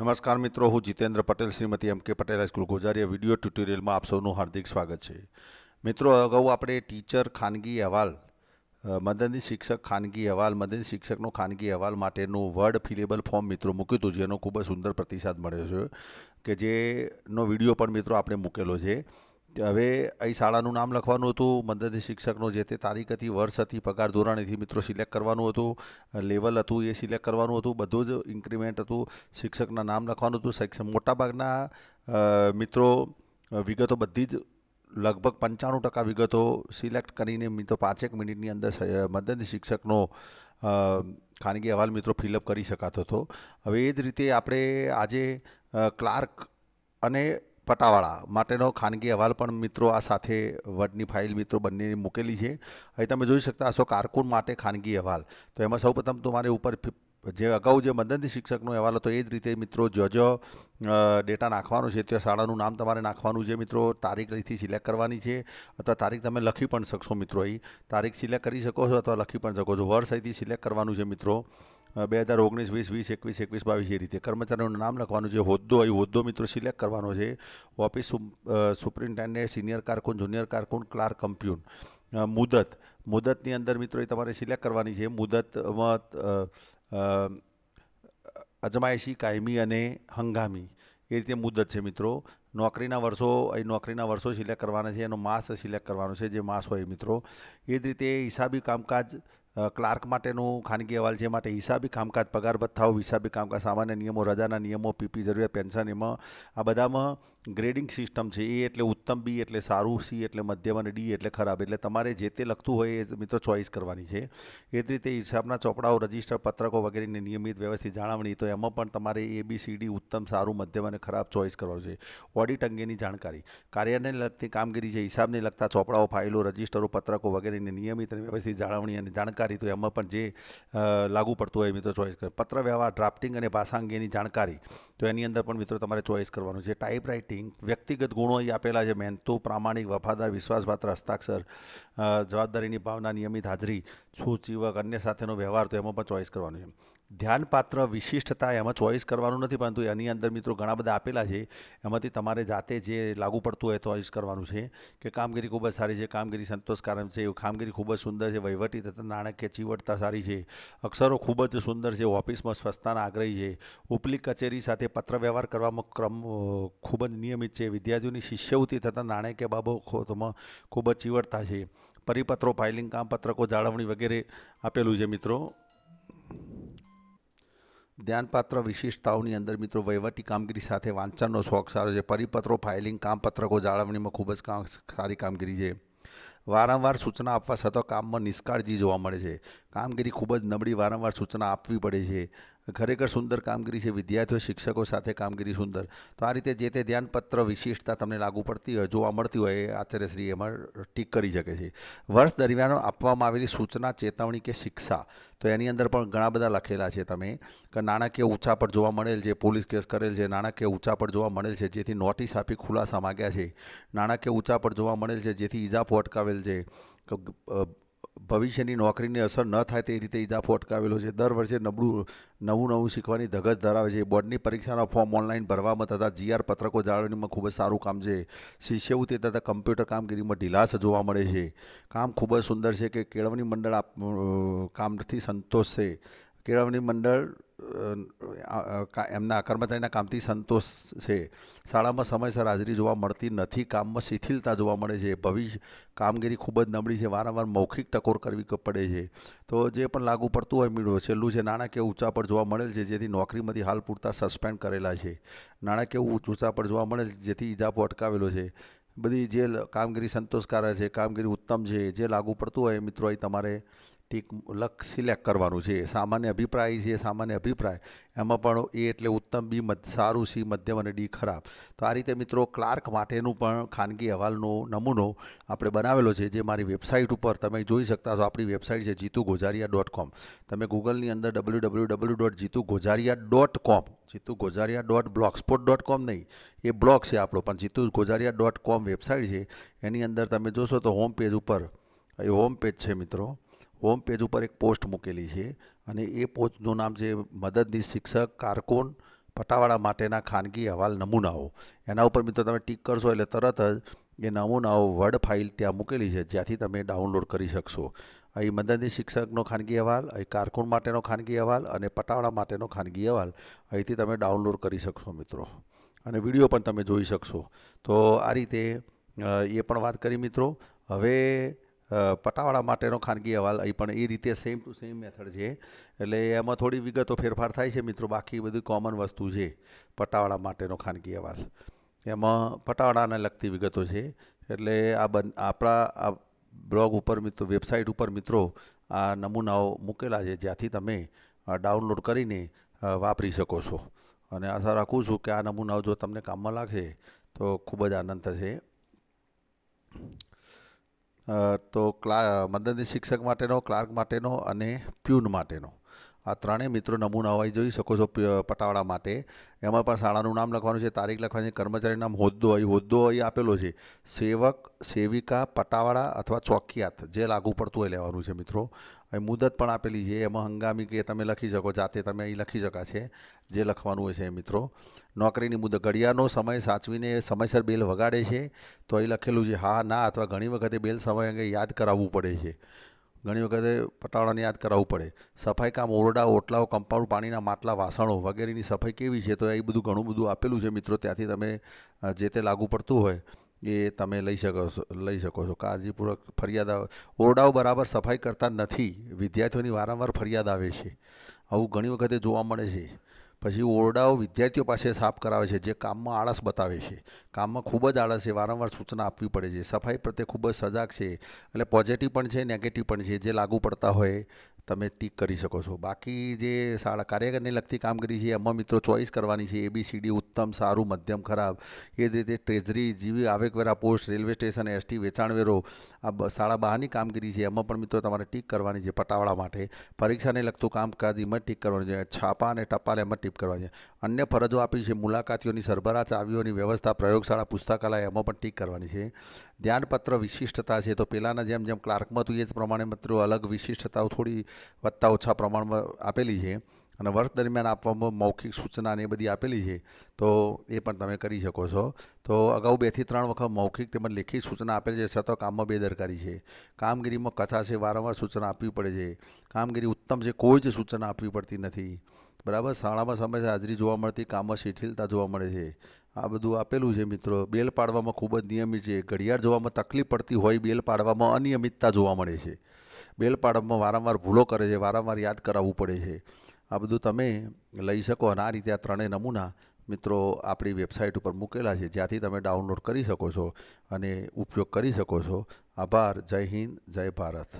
નમસ્કાર મિત્રો હું Jitendra Patel Shrimati M K Patel high school Gojariya video ટ્યુટોરિયલમાં આપ સૌનું હાર્દિક સ્વાગત છે મિત્રો અગાઉ આપણે ટીચર ખાનગી અહેવાલ મદદની શિક્ષક ખાનગી અહેવાલ મદદની શિક્ષકનો ખાનગી અહેવાલ માટેનું વર્ડ ફિલેબલ ફોર્મ મિત્રો મૂક્યું હતું જેનો ખૂબ જ સુંદર પ્રતિસાદ મળ્યો છે કે જેનો વિડીયો પણ મિત્રો આપણે મૂકેલો છે હવે અહીં શાળાનું નામ લખવાનું હતું મંદિરની શિક્ષકનો જે તે તારીખ હતી વર્ષ હતી પગાર ધોરણ એથી મિત્રો સિલેક્ટ કરવાનું હતું લેવલ હતું એ સિલેક્ટ કરવાનું હતું બધું જ ઇન્ક્રીમેન્ટ હતું શિક્ષકના નામ લખવાનું હતું શિક્ષક મોટાભાગના મિત્રો વિગતો બધી જ લગભગ પંચાણું ટકા વિગતો સિલેક્ટ કરીને મિત્રો પાંચેક મિનિટની અંદર મદદની શિક્ષકનો ખાનગી અહેવાલ મિત્રો ફિલઅપ કરી શકાતો હતો હવે એ જ રીતે આપણે આજે ક્લાર્ક અને પટાવાળા માટેનો ખાનગી અહેવાલ પણ મિત્રો આ સાથે વડની ફાઇલ મિત્રો બંને મૂકેલી છે અહીં તમે જોઈ શકતા હશો કારકુન માટે ખાનગી અહેવાલ તો એમાં સૌપ્રથમ મારે ઉપર જે અગાઉ જે મદનથી શિક્ષકનો અહેવાલ હતો એ જ રીતે મિત્રો જોજો ડેટા નાખવાનો છે ત્યાં શાળાનું નામ તમારે નાખવાનું છે મિત્રો તારીખ અહીંથી સિલેક્ટ કરવાની છે અથવા તારીખ તમે લખી પણ શકશો મિત્રો અહીં તારીખ સિલેક્ટ કરી શકો છો અથવા લખી પણ શકો છો વર્ષ અહીંથી સિલેક્ટ કરવાનું છે મિત્રો બે હજાર ઓગણીસ વીસ વીસ એકવીસ એકવીસ બાવીસ એ રીતે કર્મચારીઓનું નામ લખવાનું છે હોદ્દો એ હોદ્દો મિત્રો સિલેક્ટ કરવાનો છે ઓફિસ સુપ્રિન્ટેન્ડન્ટ સિનિયર કારકુન જુનિયર કારકુન ક્લાર્ક કમ્પ્યુન મુદત મુદતની અંદર મિત્રો એ તમારે સિલેક્ટ કરવાની છે મુદતમાં અજમાયશી કાયમી અને હંગામી એ રીતે મુદત છે મિત્રો નોકરીના વર્ષો એ નોકરીના વર્ષો સિલેક્ટ કરવાના છે એનો માસ સિલેક્ટ કરવાનો છે જે માસ હોય મિત્રો એ જ રીતે હિસાબી કામકાજ ક્લાર્ક માટેનું ખાનગી અહેવાલ જે માટે હિસાબી કામકાજ પગાર ભથ્થાઓ હિસાબી કામકાજ સામાન્ય નિયમો રજાના નિયમો પીપી જરૂરિયાત પેન્શન એમાં આ બધામાં ગ્રેડિંગ સિસ્ટમ છે એ એટલે ઉત્તમ બી એટલે સારું સી એટલે મધ્યમ અને ડી એટલે ખરાબ એટલે તમારે જે તે લખતું હોય એ મિત્રો ચોઇસ કરવાની છે એ જ રીતે હિસાબના ચોપડાઓ રજિસ્ટર પત્રકો વગેરેની નિયમિત વ્યવસ્થિત જાળવણી તો એમાં પણ તમારે એ બી સી ડી ઉત્તમ સારું મધ્યમ અને ખરાબ ચોઇસ કરવાનું છે ઓડિટ અંગેની જાણકારી કાર્યને લગતી કામગીરી છે હિસાબને લગતા ચોપડાઓ ફાઇલો રજિસ્ટરો પત્રકો વગેરેની નિયમિત અને વ્યવસ્થિત જાળવણી અને જાણકારી જાણકારી તો એમાં પણ જે લાગુ પડતું હોય મિત્રો ચોઈસ કરે પત્ર વ્યવહાર ડ્રાફ્ટિંગ અને ભાષા અંગેની જાણકારી તો એની અંદર પણ મિત્રો તમારે ચોઈસ કરવાનું છે ટાઈપ રાઇટિંગ વ્યક્તિગત ગુણો અહીં આપેલા છે મહેનતુ પ્રામાણિક વફાદાર વિશ્વાસપાત્ર હસ્તાક્ષર જવાબદારીની ભાવના નિયમિત હાજરી સૂચિવક અન્ય સાથેનો વ્યવહાર તો એમાં પણ ચોઈસ કરવાનો છે ધ્યાનપાત્ર વિશિષ્ટતા એમાં ચોઇસ કરવાનું નથી પરંતુ એની અંદર મિત્રો ઘણા બધા આપેલા છે એમાંથી તમારે જાતે જે લાગુ પડતું હોય ચોઇસ કરવાનું છે કે કામગીરી ખૂબ જ સારી છે કામગીરી સંતોષકારક છે કામગીરી ખૂબ જ સુંદર છે વહીવટી તથા નાણાકીય ચીવટતા સારી છે અક્ષરો ખૂબ જ સુંદર છે ઓફિસમાં સ્વચ્છતાના આગ્રહી છે ઉપલી કચેરી સાથે પત્રવ્યવહાર કરવામાં ક્રમ ખૂબ જ નિયમિત છે વિદ્યાર્થીઓની શિષ્યવૃત્તિ તથા નાણાકીય બાબતોમાં ખૂબ જ ચીવટતા છે પરિપત્રો ફાઇલિંગ કામ પત્રકો જાળવણી વગેરે આપેલું છે મિત્રો ધ્યાનપાત્ર વિશેષતાઓની અંદર મિત્રો વહીવટી કામગીરી સાથે વાંચનનો શોખ સારો છે પરિપત્રો ફાઇલિંગ કામપત્રકો જાળવણીમાં ખૂબ જ સારી કામગીરી છે વારંવાર સૂચના આપવા છતાં કામમાં નિષ્કાળજી જોવા મળે છે કામગીરી ખૂબ જ નબળી વારંવાર સૂચના આપવી પડે છે ખરેખર સુંદર કામગીરી છે વિદ્યાર્થીઓ શિક્ષકો સાથે કામગીરી સુંદર તો આ રીતે જે તે ધ્યાનપત્ર વિશિષ્ટતા તમને લાગુ પડતી હોય જોવા મળતી હોય એ આચાર્યશ્રી એમાં ટીક કરી શકે છે વર્ષ દરમિયાન આપવામાં આવેલી સૂચના ચેતવણી કે શિક્ષા તો એની અંદર પણ ઘણા બધા લખેલા છે તમે કે નાણાકીય ઊંચા પર જોવા મળેલ છે પોલીસ કેસ કરેલ છે નાણાકીય ઊંચા પર જોવા મળેલ છે જેથી નોટિસ આપી ખુલાસા માગ્યા છે નાણાકીય ઊંચા પર જોવા મળેલ છે જેથી ઇજા ફોટકાવેલ આવેલ છે ભવિષ્યની નોકરીની અસર ન થાય તે રીતે ઇજાફો અટકાવેલો છે દર વર્ષે નબળું નવું નવું શીખવાની ધગજ ધરાવે છે બોર્ડની પરીક્ષાના ફોર્મ ઓનલાઈન ભરવામાં તથા જીઆર પત્રકો જાળવણીમાં ખૂબ જ સારું કામ છે શિષ્યવું તથા કમ્પ્યુટર કામગીરીમાં ઢીલાસ જોવા મળે છે કામ ખૂબ જ સુંદર છે કે કેળવણી મંડળ કામથી સંતોષ છે કેળવણી મંડળ એમના કર્મચારીના કામથી સંતોષ છે શાળામાં સમયસર હાજરી જોવા મળતી નથી કામમાં શિથિલતા જોવા મળે છે ભવિષ્ય કામગીરી ખૂબ જ નબળી છે વારંવાર મૌખિક ટકોર કરવી પડે છે તો જે પણ લાગુ પડતું હોય મેળવો છેલ્લું છે નાણાકીય ઊંચા પર જોવા મળેલ છે જેથી નોકરીમાંથી હાલ પૂરતા સસ્પેન્ડ કરેલા છે નાણાકીય ઊંચા પર જોવા મળે છે જેથી ઇજાપો અટકાવેલો છે બધી જે કામગીરી સંતોષકારક છે કામગીરી ઉત્તમ છે જે લાગુ પડતું હોય મિત્રો અહીં તમારે એક લક સિલેક્ટ કરવાનું છે સામાન્ય અભિપ્રાય છે સામાન્ય અભિપ્રાય એમાં પણ એ એટલે ઉત્તમ બી સારું સી મધ્યમ અને ડી ખરાબ તો આ રીતે મિત્રો ક્લાર્ક માટેનું પણ ખાનગી અહેવાલનો નમૂનો આપણે બનાવેલો છે જે મારી વેબસાઇટ ઉપર તમે જોઈ શકતા છો આપણી વેબસાઇટ છે જીતુ ગોઝારિયા ડોટ કોમ તમે ગૂગલની અંદર W W W dot Jitu Gojariya dot com Jitu Gojariya dot blogspot dot com નહીં એ બ્લોક છે આપણો પણ Jitu Gojariya dot com website છે એની અંદર તમે જોશો તો હોમ પેજ ઉપર એ હોમ પેજ છે મિત્રો હોમ પેજ ઉપર એક પોસ્ટ મૂકેલી છે અને એ પોસ્ટનું નામ છે મદદની શિક્ષક કારકુન પટાવાળા માટેના ખાનગી અહેવાલ નમૂનાઓ એના ઉપર મિત્રો તમે ટીક કરશો એટલે તરત જ એ નમૂનાઓ વર્ડ ફાઇલ ત્યાં મૂકેલી છે જ્યાંથી તમે ડાઉનલોડ કરી શકશો અહીં મદદની શિક્ષકનો ખાનગી અહેવાલ અહીં કારકુન માટેનો ખાનગી અહેવાલ અને પટાવાળા માટેનો ખાનગી અહેવાલ અહીંથી તમે ડાઉનલોડ કરી શકશો મિત્રો અને વિડીયો પણ તમે જોઈ શકશો તો આ રીતે એ પણ વાત કરી મિત્રો હવે પટાવાળા માટેનો ખાનગી અહેવાલ એ પણ એ રીતે સેમ ટુ સેમ મેથડ છે એટલે એમાં થોડી વિગતો ફેરફાર થાય છે મિત્રો બાકી બધી કોમન વસ્તુ છે પટાવાળા માટેનો ખાનગી અહેવાલ એમાં પટાવાળાને લગતી વિગતો છે એટલે આ બન આપણા આ બ્લોગ ઉપર મિત્રો વેબસાઇટ ઉપર મિત્રો આ નમૂનાઓ મૂકેલા છે જ્યાંથી તમે ડાઉનલોડ કરીને વાપરી શકો છો અને આશા રાખું છું કે આ નમૂનાઓ જો તમને કામમાં લાગશે તો ખૂબ જ આનંદ થશે તો ક્લા મદદની શિક્ષક માટેનો ક્લાર્ક માટેનો અને પ્યુન માટેનો આ ત્રણેય મિત્રો નમૂના હોય જોઈ શકો છો પટાવાળા માટે એમાં પણ શાળાનું નામ લખવાનું છે તારીખ લખવાની છે કર્મચારી નામ હોદ્દો અહીં હોદ્દો અહીં આપેલો છે સેવક સેવિકા પટાવાળા અથવા ચોકિયાત જે લાગુ પડતું હોય લેવાનું છે મિત્રો અહીં મુદત પણ આપેલી છે એમાં હંગામી કે તમે લખી શકો જાતે તમે અહીં લખી શકા છે જે લખવાનું હોય છે મિત્રો નોકરીની મુદત ઘડિયાળનો સમય સાચવીને સમયસર બેલ વગાડે છે તો અહીં લખેલું છે હા ના અથવા ઘણી વખતે બેલ સમય અંગે યાદ કરાવવું પડે છે ઘણી વખતે પટાવાળાને યાદ કરાવવું પડે સફાઈ કામ ઓરડા ઓટલાઓ કમ્પાઉન્ડ પાણીના માટલા વાસણો વગેરેની સફાઈ કેવી છે તો એ બધું ઘણું બધું આપેલું છે મિત્રો ત્યાંથી તમે જે તે લાગુ પડતું હોય એ તમે લઈ શકો છો લઈ શકો છો કાળજીપૂર્વક ફરિયાદ આવે ઓરડાઓ બરાબર સફાઈ કરતા નથી વિદ્યાર્થીઓની વારંવાર ફરિયાદ આવે છે આવું ઘણી વખતે જોવા મળે છે પછી ઓરડાઓ વિદ્યાર્થીઓ પાસે સાફ કરાવે છે જે કામમાં આળસ બતાવે છે કામમાં ખૂબ જ આળસ છે વારંવાર સૂચના આપવી પડે છે સફાઈ પ્રત્યે ખૂબ જ સજાગ છે એટલે પોઝિટિવ પણ છે નેગેટિવ પણ છે જે લાગુ પડતા હોય તમે ટીક કરી શકો છો બાકી જે શાળા કાર્યકરને લગતી કામગીરી છે એમાં મિત્રો ચોઈસ કરવાની છે એબીસીડી ઉત્તમ સારું મધ્યમ ખરાબ એ જ રીતે ટ્રેઝરી જેવી આવકવેરા પોસ્ટ રેલવે સ્ટેશન એસટી વેચાણવેરો આ શાળા બહારની કામગીરી છે એમાં પણ મિત્રો તમારે ટીક કરવાની છે પટાવાળા માટે પરીક્ષાને લગતું કામકાજ એમાં ટીક કરવાનું છે છાપા અને ટપાલ એમાં ટીક કરવાની છે અન્ય ફરજો આપી છે મુલાકાતીઓની સરભરા ચાવીઓની વ્યવસ્થા પ્રયોગશાળા પુસ્તકાલય એમાં પણ ટીક કરવાની છે ધ્યાનપત્ર વિશિષ્ટતા છે તો પહેલાંના જેમ જેમ ક્લાર્કમાં હતું એ જ પ્રમાણે મિત્રો અલગ વિશિષ્ટતાઓ થોડી વધતા ઓછા પ્રમાણમાં આપેલી છે અને વર્ષ દરમિયાન આપવામાં મૌખિક સૂચના એ બધી આપેલી છે તો એ પણ તમે કરી શકો છો તો અગાઉ બેથી ત્રણ વખત મૌખિક તેમજ લેખિત સૂચના આપેલ છે છતાં કામમાં બેદરકારી છે કામગીરીમાં કથા છે વારંવાર સૂચના આપવી પડે છે કામગીરી ઉત્તમ છે કોઈ જ સૂચના આપવી પડતી નથી બરાબર શાળામાં સમયસર હાજરી જોવા મળતી કામમાં શિથિલતા જોવા મળે છે આ બધું આપેલું છે મિત્રો બેલ પાડવામાં ખૂબ જ નિયમિત છે ઘડિયાળ જોવામાં તકલીફ પડતી હોય બેલ પાડવામાં અનિયમિતતા જોવા મળે છે બેલ પાડવામાં વારંવાર ભૂલો કરે છે વારંવાર યાદ કરાવવું પડે છે આ બધું તમે લઈ શકો અને આ રીતે આ ત્રણેય નમૂના મિત્રો આપણી વેબસાઇટ ઉપર મૂકેલા છે જ્યાંથી તમે ડાઉનલોડ કરી શકો છો અને ઉપયોગ કરી શકો છો આભાર જય હિન્દ જય ભારત